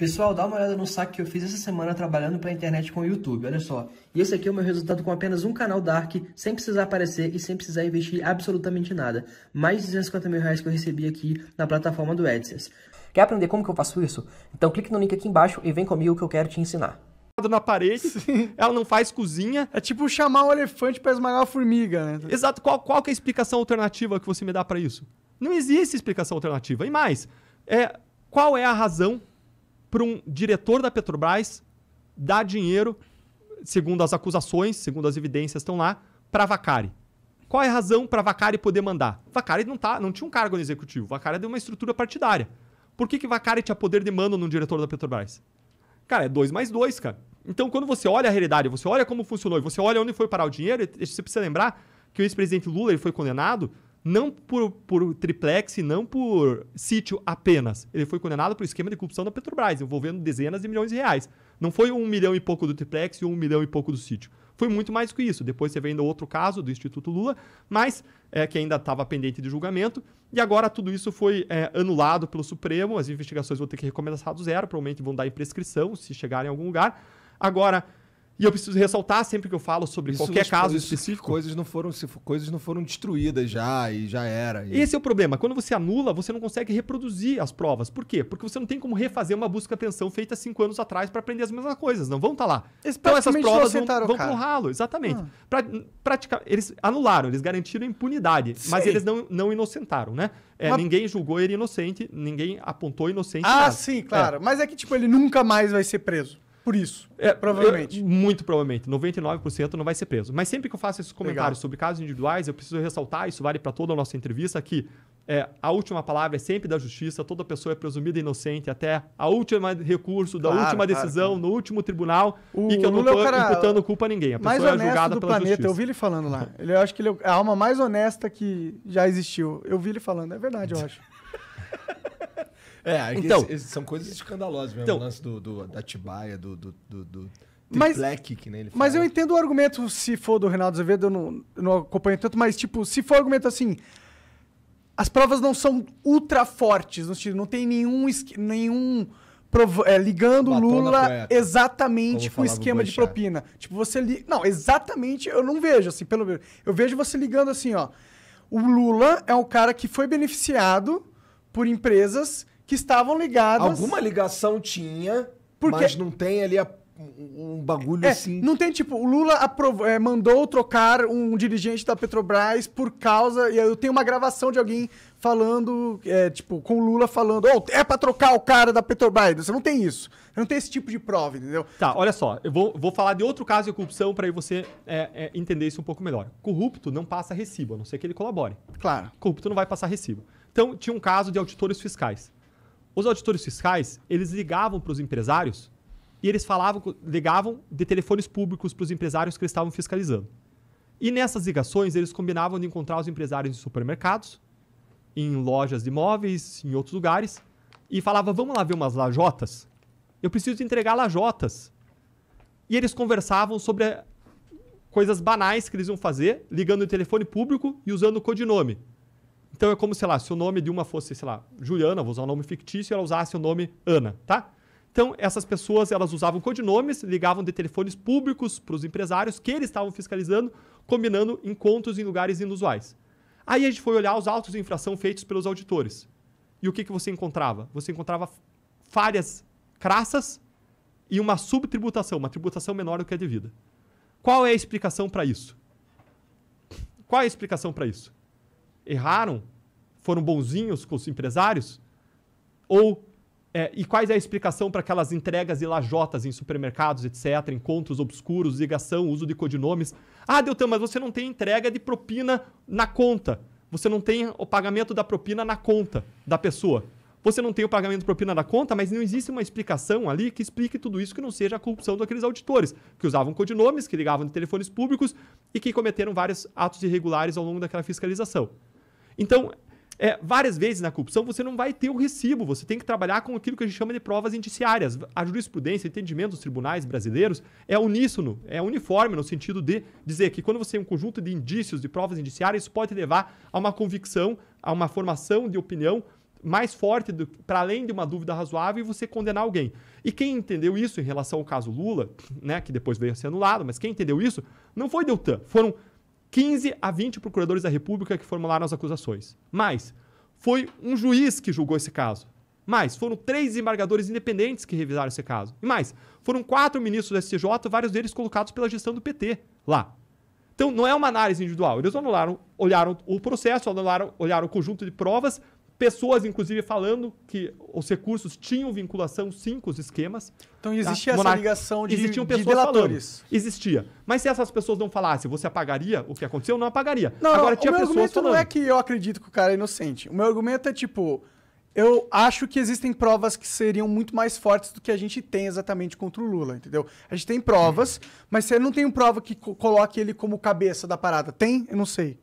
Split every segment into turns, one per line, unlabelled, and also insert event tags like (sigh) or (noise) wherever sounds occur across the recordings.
Pessoal, dá uma olhada no saque que eu fiz essa semana trabalhando para a internet com o YouTube, olha só. E esse aqui é o meu resultado com apenas um canal Dark, sem precisar aparecer e sem precisar investir absolutamente nada. Mais de 250 mil reais que eu recebi aqui na plataforma do AdSense. Quer aprender como que eu faço isso? Então clique no link aqui embaixo e vem comigo que eu quero te ensinar na parede, (laughs) ela não faz cozinha. É tipo chamar um elefante para esmagar uma formiga, né? Exato. Qual, qual é a explicação alternativa que você me dá para isso? Não existe explicação alternativa. E mais, é, qual é a razão para um diretor da Petrobras dar dinheiro, segundo as acusações, segundo as evidências estão lá, para Vacari. Qual é a razão para Vacari poder mandar? Vacari não, tá, não tinha um cargo no executivo, Vacari é de uma estrutura partidária. Por que, que Vacari tinha poder de mando num diretor da Petrobras? Cara, é dois mais dois, cara. Então, quando você olha a realidade, você olha como funcionou e você olha onde foi parar o dinheiro, você precisa lembrar que o ex-presidente Lula ele foi condenado não por, por triplex e não por sítio apenas. Ele foi condenado por esquema de corrupção da Petrobras, envolvendo dezenas de milhões de reais. Não foi um milhão e pouco do triplex e um milhão e pouco do sítio. Foi muito mais que isso. Depois você vem no outro caso do Instituto Lula, mas é, que ainda estava pendente de julgamento. E agora tudo isso foi é, anulado pelo Supremo. As investigações vão ter que recomeçar do zero, provavelmente vão dar em prescrição se chegarem em algum lugar. Agora, e eu preciso ressaltar sempre que eu falo sobre isso, qualquer caso isso, específico. Coisas não foram coisas não foram destruídas já e já era. E... Esse é o problema. Quando você anula, você não consegue reproduzir as provas. Por quê? Porque você não tem como refazer uma busca atenção feita cinco anos atrás para aprender as mesmas coisas. Não vão estar tá lá. Eles então essas provas vão, vão pro ralo, exatamente. Ah. Pra, eles anularam, eles garantiram impunidade, Sim. mas eles não, não inocentaram, né? É, Ninguém julgou ele inocente, ninguém apontou inocente. Ah, nada. sim, claro. É.
Mas é que, tipo, ele nunca mais vai ser preso. Por isso. É, provavelmente.
Eu, muito provavelmente. 99% não vai ser preso. Mas sempre que eu faço esses comentários Legal. sobre casos individuais, eu preciso ressaltar, isso vale para toda a nossa entrevista, que é, a última palavra é sempre da justiça, toda pessoa é presumida inocente até a última recurso, da claro, última decisão, claro. no último tribunal, o, e que eu não estou é cara... imputando culpa a ninguém. A pessoa é julgada do pela planeta, justiça. Eu vi
ele falando lá. Ele, eu acho que ele é a alma mais honesta que já existiu. Eu vi ele falando, é verdade, eu (laughs) acho. É, é então, são coisas escandalosas mesmo. Então, o lance do, do, da Tibaia, do, do, do, do
Black, que nem ele Mas eu
entendo o argumento, se for do Renato Azevedo, eu não, eu não acompanho tanto, mas tipo, se for argumento assim, as provas não são ultra fortes, não, não tem nenhum... nenhum é, ligando Batom Lula exatamente com o esquema de propina. Tipo, você liga. Não, exatamente eu não vejo, assim, pelo menos. Eu vejo você ligando assim, ó. O Lula é um cara que foi beneficiado por empresas que estavam ligadas. Alguma ligação tinha, porque... mas não tem ali a um bagulho é, assim. Não tem tipo, o Lula aprovou, é, mandou trocar um dirigente da Petrobras por causa. E eu tenho uma gravação de alguém falando, é, tipo, com o Lula falando: oh, é pra trocar o cara da Petrobras. Você
não tem isso. Você não tem esse tipo de prova, entendeu? Tá, olha só. Eu vou, vou falar de outro caso de corrupção para você é, é, entender isso um pouco melhor. Corrupto não passa recibo, a não ser que ele colabore. Claro. Corrupto não vai passar recibo. Então, tinha um caso de auditores fiscais. Os auditores fiscais, eles ligavam para os empresários e eles falavam, ligavam de telefones públicos para os empresários que eles estavam fiscalizando. E nessas ligações, eles combinavam de encontrar os empresários em supermercados, em lojas de imóveis, em outros lugares, e falava: "Vamos lá ver umas lajotas? Eu preciso entregar lajotas". E eles conversavam sobre eh, coisas banais que eles iam fazer, ligando o telefone público e usando o codinome. Então é como, sei lá, se o nome de uma fosse, sei lá, Juliana, vou usar um nome fictício, e ela usasse o nome Ana, tá? Então, essas pessoas elas usavam codinomes, ligavam de telefones públicos para os empresários que eles estavam fiscalizando, combinando encontros em lugares inusuais. Aí a gente foi olhar os autos de infração feitos pelos auditores. E o que, que você encontrava? Você encontrava falhas crassas e uma subtributação, uma tributação menor do que a devida. Qual é a explicação para isso? Qual é a explicação para isso? Erraram foram bonzinhos com os empresários? Ou é, e quais é a explicação para aquelas entregas de lajotas em supermercados, etc., encontros obscuros, ligação, uso de codinomes? Ah, Deltan, mas você não tem entrega de propina na conta. Você não tem o pagamento da propina na conta da pessoa. Você não tem o pagamento de propina na conta, mas não existe uma explicação ali que explique tudo isso que não seja a corrupção daqueles auditores, que usavam codinomes, que ligavam de telefones públicos e que cometeram vários atos irregulares ao longo daquela fiscalização. Então, é, várias vezes na corrupção, você não vai ter o recibo. Você tem que trabalhar com aquilo que a gente chama de provas indiciárias. A jurisprudência, o entendimento dos tribunais brasileiros é uníssono, é uniforme no sentido de dizer que quando você tem um conjunto de indícios, de provas indiciárias, isso pode levar a uma convicção, a uma formação de opinião mais forte para além de uma dúvida razoável e você condenar alguém. E quem entendeu isso em relação ao caso Lula, né, que depois veio a ser anulado, mas quem entendeu isso não foi Deltan, foram 15 a 20 procuradores da República que formularam as acusações. Mas foi um juiz que julgou esse caso. Mais, foram três embargadores independentes que revisaram esse caso. E mais, foram quatro ministros do STJ, vários deles colocados pela gestão do PT lá. Então, não é uma análise individual. Eles anularam, olharam o processo, anularam, olharam o conjunto de provas, pessoas, inclusive, falando que os recursos tinham vinculação sim com os esquemas. Então existia tá? essa ligação de, Existiam pessoas delatores. Falando. Existia. Mas se essas pessoas não falassem, você apagaria o que aconteceu? Não apagaria. Não, Agora, o meu argumento falando. não é
que eu acredito que o cara é inocente. O meu argumento é tipo... Eu acho que existem provas que seriam muito mais fortes do que a gente tem exatamente contra o Lula, entendeu? A gente tem provas, hum. mas você não tem uma prova que coloque ele como cabeça da parada. Tem? Eu não sei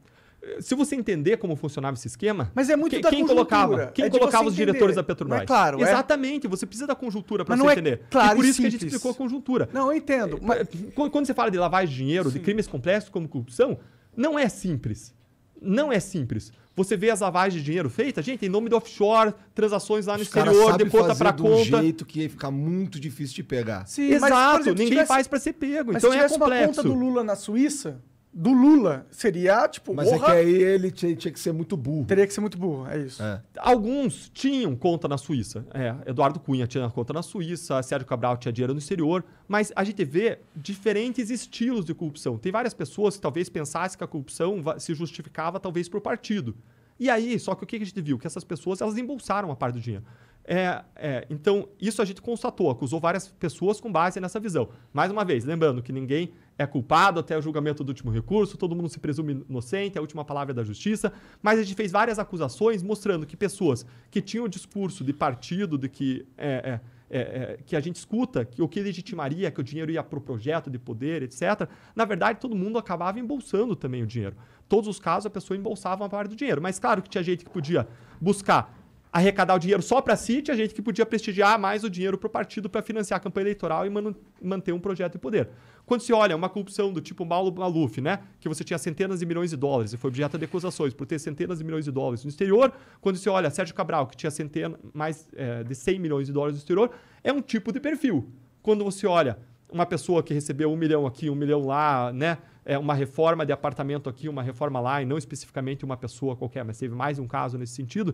se você entender como funcionava esse esquema,
mas é muito que, da quem colocava, quem é colocava os entender. diretores da Petrobras? é claro, é. Exatamente, é... você precisa da conjuntura para você é entender. Claro, e por isso simples. que a gente explicou a conjuntura. Não, eu entendo. É, mas... Quando você fala de lavagem de dinheiro, Sim. de crimes complexos como corrupção, não é simples. Não é simples. Você vê as lavagens de dinheiro feitas, gente, em nome do offshore, transações lá no Os exterior, de conta para conta. De um jeito que
ia ficar muito difícil de pegar. Sim, Exato, mas, exemplo, ninguém tivesse... faz para
ser pego. Mas então se tivesse é complexo. uma conta do Lula
na Suíça, do Lula. Seria, tipo, Mas é que aí ele tinha, tinha, que ser muito burro. Teria que ser muito burro, é isso.
É. Alguns tinham conta na Suíça. É, Eduardo Cunha tinha conta na Suíça, Sérgio Cabral tinha dinheiro no exterior. Mas a gente vê diferentes estilos de corrupção. Tem várias pessoas que talvez pensassem que a corrupção se justificava talvez por partido. E aí, só que o que a gente viu? Que essas pessoas elas embolsaram a parte do dinheiro. É, é, então, isso a gente constatou, acusou várias pessoas com base nessa visão. Mais uma vez, lembrando que ninguém é culpado até o julgamento do último recurso, todo mundo se presume inocente, é a última palavra da justiça, mas a gente fez várias acusações mostrando que pessoas que tinham o discurso de partido, de que, é, é, é que a gente escuta, que o que legitimaria, que o dinheiro ia para o projeto de poder, etc., na verdade, todo mundo acabava embolsando também o dinheiro. Todos os casos, a pessoa embolsava uma parte do dinheiro. Mas claro que tinha gente que podia buscar arrecadar o dinheiro só para a City, a gente que podia prestigiar mais o dinheiro para o partido para financiar a campanha eleitoral e man manter um projeto em poder. Quando se olha uma corrupção do tipo Mauro Maluf, né, que você tinha centenas de milhões de dólares e foi objeto de acusações por ter centenas de milhões de dólares no exterior, quando se olha Sérgio Cabral, que tinha centena, mais é, de 100 milhões de dólares no exterior, é um tipo de perfil. Quando você olha uma pessoa que recebeu um milhão aqui, um milhão lá, né, é, uma reforma de apartamento aqui, uma reforma lá, e não especificamente uma pessoa qualquer, mas teve mais um caso nesse sentido,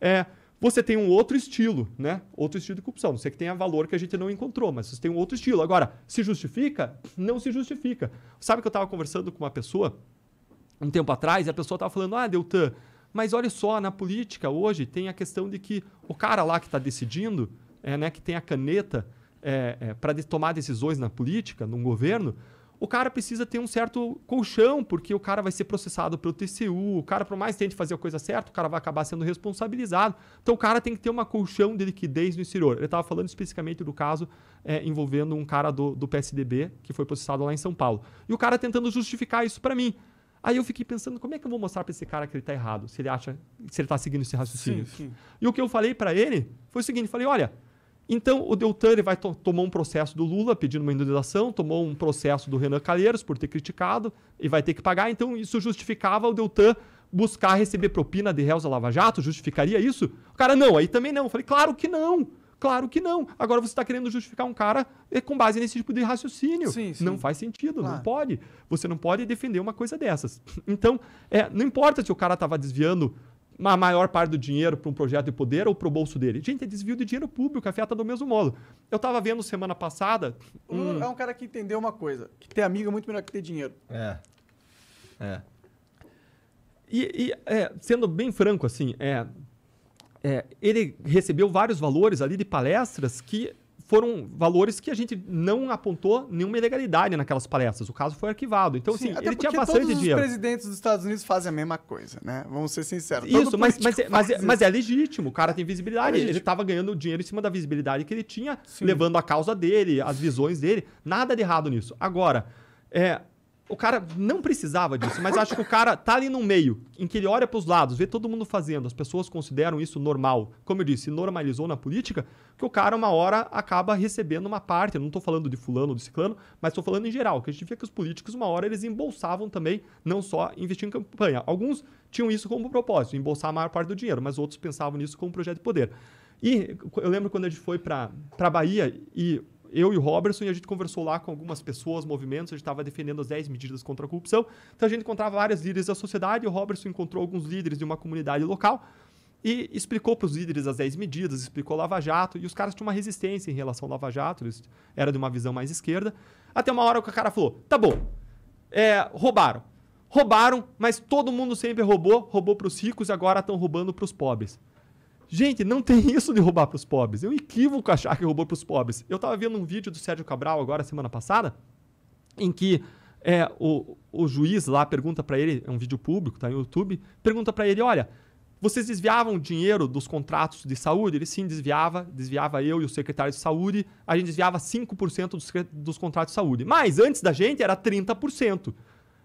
é, você tem um outro estilo, né? Outro estilo de corrupção. Não sei que tenha valor que a gente não encontrou, mas você tem um outro estilo. Agora, se justifica? Não se justifica. Sabe que eu estava conversando com uma pessoa um tempo atrás e a pessoa estava falando: Ah, Deltan, mas olha só, na política hoje tem a questão de que o cara lá que está decidindo, é, né, que tem a caneta é, é, para de tomar decisões na política, num governo, o cara precisa ter um certo colchão, porque o cara vai ser processado pelo TCU, o cara, por mais que tente fazer a coisa certa, o cara vai acabar sendo responsabilizado. Então o cara tem que ter uma colchão de liquidez no exterior. Ele estava falando especificamente do caso é, envolvendo um cara do, do PSDB, que foi processado lá em São Paulo. E o cara tentando justificar isso para mim. Aí eu fiquei pensando, como é que eu vou mostrar para esse cara que ele está errado, se ele acha, se ele está seguindo esse raciocínio? Sim, sim. E o que eu falei para ele foi o seguinte, falei, olha, então, o Deltan vai to tomar um processo do Lula pedindo uma indenização, tomou um processo do Renan Calheiros por ter criticado e vai ter que pagar. Então, isso justificava o Deltan buscar receber propina de réus a Lava Jato? Justificaria isso? O cara, não, aí também não. Eu falei, claro que não. Claro que não. Agora você está querendo justificar um cara é, com base nesse tipo de raciocínio. Sim, sim. Não faz sentido, claro. não pode. Você não pode defender uma coisa dessas. (laughs) Então, é, não importa se o cara estava desviando a maior parte do dinheiro para um projeto de poder ou para o bolso dele? Gente, é desvio de dinheiro público, afeta tá do mesmo modo. Eu estava vendo semana passada. O Lula hum, é um
cara que entendeu uma coisa: que ter amigo é muito melhor que ter dinheiro.
É. É. E, e é, sendo bem franco, assim, é, é, ele recebeu vários valores ali de palestras que foram valores que a gente não apontou nenhuma ilegalidade naquelas palestras. O caso foi arquivado. Então, Sim, assim, até ele tinha bastante todos Os presidentes
dos Estados Unidos fazem a mesma coisa, né? Vamos ser sinceros. Isso, mas, mas, é, mas, É, mas,
é legítimo. O cara tem visibilidade. É ele estava ganhando dinheiro em cima da visibilidade que ele tinha, Sim. levando a causa dele, as visões dele. Nada de errado nisso. Agora, é, o cara não precisava disso, mas acho que o cara tá ali no meio, em que ele olha para os lados, vê todo mundo fazendo, as pessoas consideram isso normal. Como eu disse, normalizou na política, que o cara uma hora acaba recebendo uma parte. Eu não estou falando de fulano ou de ciclano, mas estou falando em geral, que a gente vê que os políticos uma hora eles embolsavam também, não só investir em campanha. Alguns tinham isso como propósito, embolsar a maior parte do dinheiro, mas outros pensavam nisso como projeto de poder. E eu lembro quando a gente foi para a Bahia e eu e o Robertson, e a gente conversou lá com algumas pessoas, movimentos, a gente estava defendendo as 10 medidas contra a corrupção. Então a gente encontrava vários líderes da sociedade, o Robertson encontrou alguns líderes de uma comunidade local e explicou para os líderes as 10 medidas, explicou Lava Jato, e os caras tinham uma resistência em relação ao Lava Jato, eles era de uma visão mais esquerda. Até uma hora que o cara falou: tá bom, é, roubaram. Roubaram, mas todo mundo sempre roubou, roubou para os ricos e agora estão roubando para os pobres. Gente, não tem (laughs) isso de roubar para os pobres. Eu equivoco achar que roubou para os pobres. Eu estava vendo um vídeo do Sérgio Cabral agora, semana passada, em que é, o, o juiz lá pergunta para ele, é um vídeo público, tá no YouTube, pergunta para ele, olha, vocês desviavam dinheiro dos contratos de saúde? Ele sim desviava, desviava eu e o secretário de saúde, a gente desviava 5% dos, dos contratos de saúde. Mas antes da gente era 30%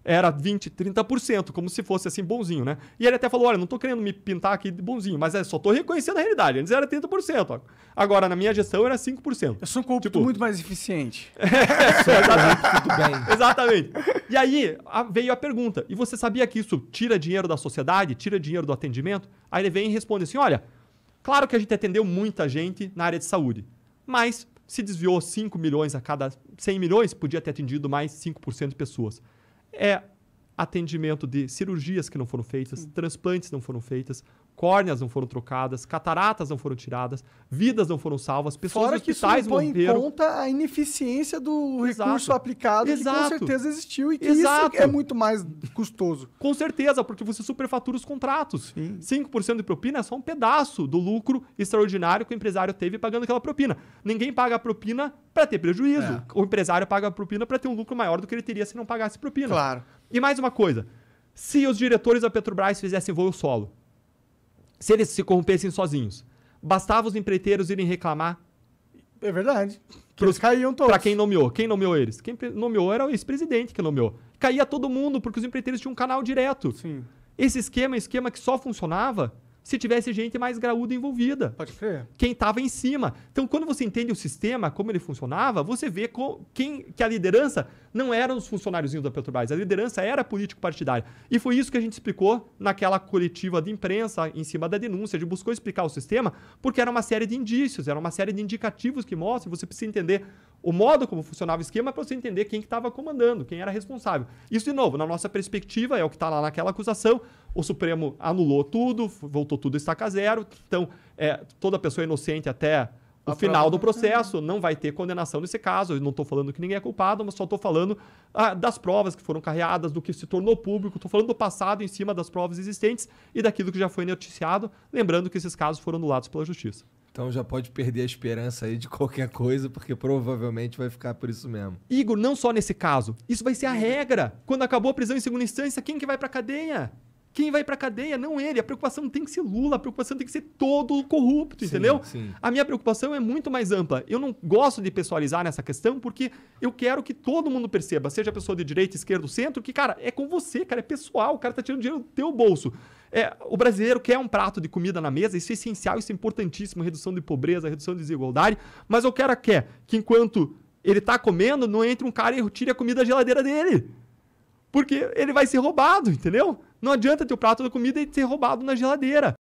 era 20%, 30%, como se fosse assim, bonzinho, né? E ele até falou: olha, não tô querendo me pintar aqui de bonzinho, mas é, só tô reconhecendo a realidade. Antes era 30%. Ó. Agora, na minha gestão, era 5%. Eu sou um corpo tipo... muito mais eficiente. (laughs) é, exatamente. exatamente. E aí a, veio a pergunta: e você sabia que isso tira dinheiro da sociedade, tira dinheiro do atendimento? Aí ele vem e responde assim: olha, claro que a gente atendeu muita gente na área de saúde, mas se desviou 5 milhões a cada 100 milhões, podia ter atendido mais 5% de pessoas. er atendimento de cirurgias que não foram feitas, Sim. transplantes não foram feitas, córneas não foram trocadas, cataratas não foram tiradas, vidas não foram salvas, pessoas Fora hospitais isso põe morreram. em
conta a ineficiência do Exato. recurso aplicado Exato. que com certeza existiu e que Exato. isso é muito
mais custoso. Com certeza, porque você superfatura os contratos. Sim. 5% de propina é só um pedaço do lucro extraordinário que o empresário teve pagando aquela propina. Ninguém paga a propina para ter prejuízo. É. O empresário paga a propina para ter um lucro maior do que ele teria se não pagasse propina. Claro. E mais uma coisa: se os diretores da Petrobras fizessem voo solo, se eles se corrompessem sozinhos, bastava os empreiteiros irem reclamar. É verdade. Que pros, eles caíam todos. Pra quem nomeou. Quem nomeou eles? Quem nomeou era o ex-presidente que nomeou. Caía todo mundo, porque os empreiteiros tinham um canal direto. Sim. Esse esquema, é esquema que só funcionava se tivesse gente mais graúda envolvida. Pode crer. Quem estava em cima. Então, quando você entende o sistema, como ele funcionava, você vê quem, que a liderança não eram os funcionários da Petrobras, a liderança era político-partidária. E foi isso que a gente explicou naquela coletiva de imprensa, em cima da denúncia, de buscou explicar o sistema, porque era uma série de indícios, era uma série de indicativos que mostram, você precisa entender o modo como funcionava o esquema para você entender quem estava que comandando, quem era responsável. Isso, de novo, na nossa perspectiva, é o que está lá naquela acusação. O Supremo anulou tudo, voltou tudo estaca zero. Então, é, toda pessoa inocente até o a final do processo, não vai ter condenação nesse caso. Eu não estou falando que ninguém é culpado, mas só estou falando ah, das provas que foram carreadas, do que se tornou público. Estou falando do passado em cima das provas existentes e daquilo que já foi noticiado. Lembrando que esses casos foram anulados pela Justiça. Então já pode perder a esperança aí de (laughs) qualquer coisa, porque provavelmente vai ficar por isso mesmo. Igor, não só nesse caso. Isso vai ser a regra. Quando acabou a prisão em segunda instância, quem que vai pra cadeia? Quem vai pra cadeia? Não ele. A preocupação não tem que ser Lula, a preocupação tem que ser todo corrupto, sim, entendeu? Sim. A minha preocupação é muito mais ampla. Eu não gosto de pessoalizar nessa questão porque eu quero que todo mundo perceba, seja pessoa de direita, esquerda, centro, que, cara, é com você, cara, é pessoal, o cara tá tirando dinheiro do teu bolso. É, o brasileiro quer um prato de comida na mesa, isso é essencial, isso é importantíssimo, redução de pobreza, redução de desigualdade, mas o cara quer que enquanto ele tá comendo, não entre um cara e tire a comida da geladeira dele porque ele vai ser roubado, entendeu? Não adianta ter o prato da comida e ser roubado na geladeira.